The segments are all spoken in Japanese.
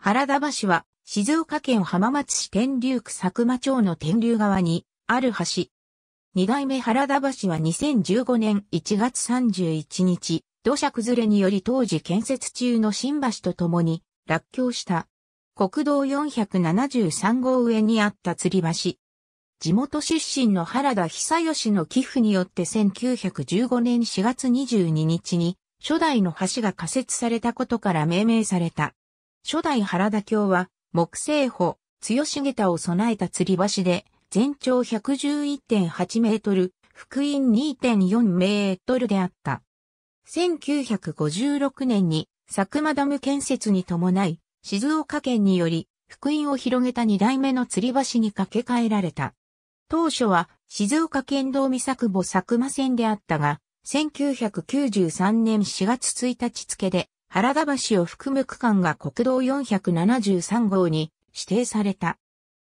原田橋は、静岡県浜松市天竜区佐久間町の天竜川に、ある橋。二代目原田橋は2015年1月31日、土砂崩れにより当時建設中の新橋とともに、落橋した。国道473号上にあった吊り橋。地元出身の原田久義の寄付によって1915年4月22日に初代の橋が仮設されたことから命名された。初代原田教は、木製穂、強げたを備えた吊り橋で、全長111.8メートル、福音2.4メートルであった。1956年に、佐久間ダム建設に伴い、静岡県により、福音を広げた二代目の吊り橋に架け替えられた。当初は、静岡県道三作母佐久間線であったが、1993年4月1日付で、原田橋を含む区間が国道473号に指定された。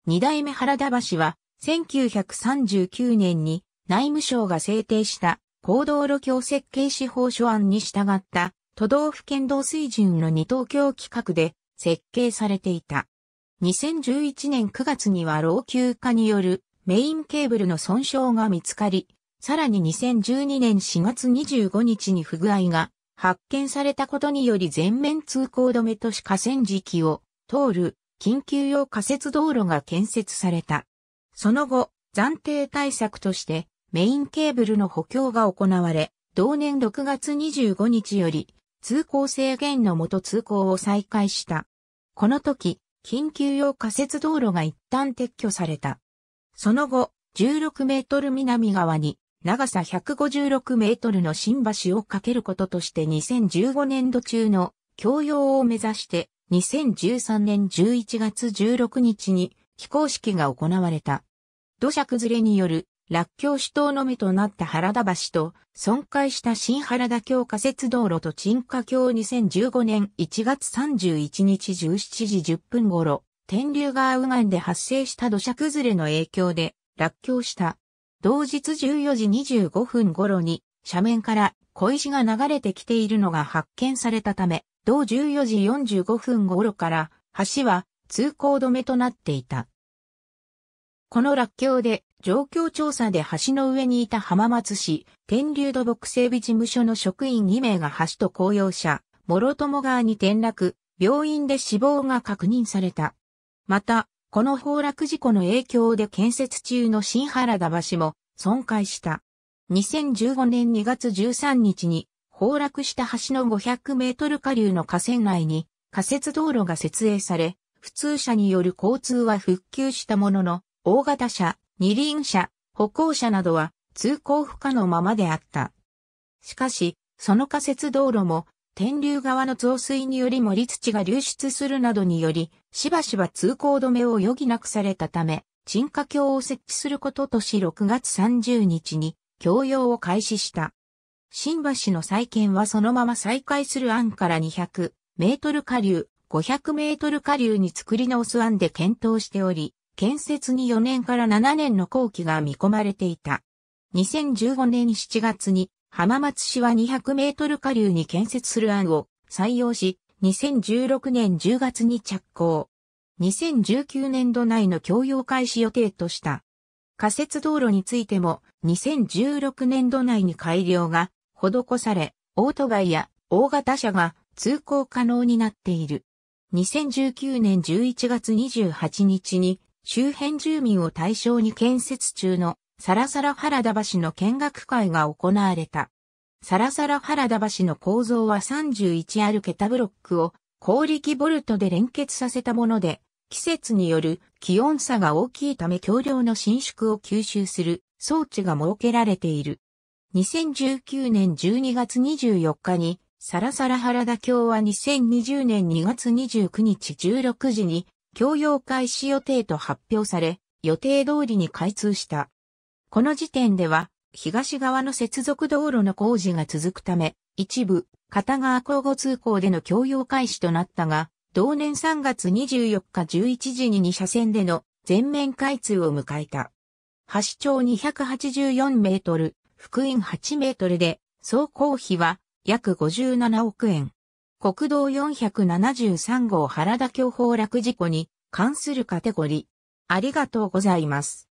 二代目原田橋は、1939年に内務省が制定した高道路橋設計司法書案に従った都道府県道水準の二等橋規格で設計されていた。2011年9月には老朽化によるメインケーブルの損傷が見つかり、さらに2012年4月25日に不具合が発見されたことにより全面通行止めとし河川敷を通る緊急用仮設道路が建設された。その後、暫定対策としてメインケーブルの補強が行われ、同年6月25日より通行制限のもと通行を再開した。この時、緊急用仮設道路が一旦撤去された。その後、16メートル南側に長さ156メートルの新橋を架けることとして2015年度中の供用を目指して2013年11月16日に非公式が行われた。土砂崩れによる落橋主島の目となった原田橋と損壊した新原田橋仮設道路と沈下橋2015年1月31日17時10分頃、天竜川右岸で発生した土砂崩れの影響で落橋した同日14時25分頃に、斜面から小石が流れてきているのが発見されたため、同14時45分頃から橋は通行止めとなっていた。この落橋で状況調査で橋の上にいた浜松市天竜土木整備事務所の職員2名が橋と公用車、諸友川に転落、病院で死亡が確認された。また、この崩落事故の影響で建設中の新原田橋も損壊した。2015年2月13日に崩落した橋の500メートル下流の河川内に仮設道路が設営され、普通車による交通は復旧したものの、大型車、二輪車、歩行者などは通行不可のままであった。しかし、その仮設道路も天竜川の増水により森土が流出するなどにより、しばしば通行止めを余儀なくされたため、沈下橋を設置することとし6月30日に、供用を開始した。新橋の再建はそのまま再開する案から200メートル下流、500メートル下流に作り直す案で検討しており、建設に4年から7年の後期が見込まれていた。2015年7月に浜松市は200メートル下流に建設する案を採用し、2016年10月に着工。2019年度内の供用開始予定とした。仮設道路についても2016年度内に改良が施され、オートバイや大型車が通行可能になっている。2019年11月28日に周辺住民を対象に建設中のサラサラ原田橋の見学会が行われた。サラサラ原田橋の構造は31ある桁ブロックを高力ボルトで連結させたもので、季節による気温差が大きいため橋梁の伸縮を吸収する装置が設けられている。2019年12月24日に、サラサラ原田橋は2020年2月29日16時に、共用開始予定と発表され、予定通りに開通した。この時点では、東側の接続道路の工事が続くため、一部、片側交互通行での共用開始となったが、同年3月24日11時に2車線での全面開通を迎えた。橋長284メートル、福音8メートルで、総工費は約57億円。国道473号原田橋崩落事故に関するカテゴリー。ありがとうございます。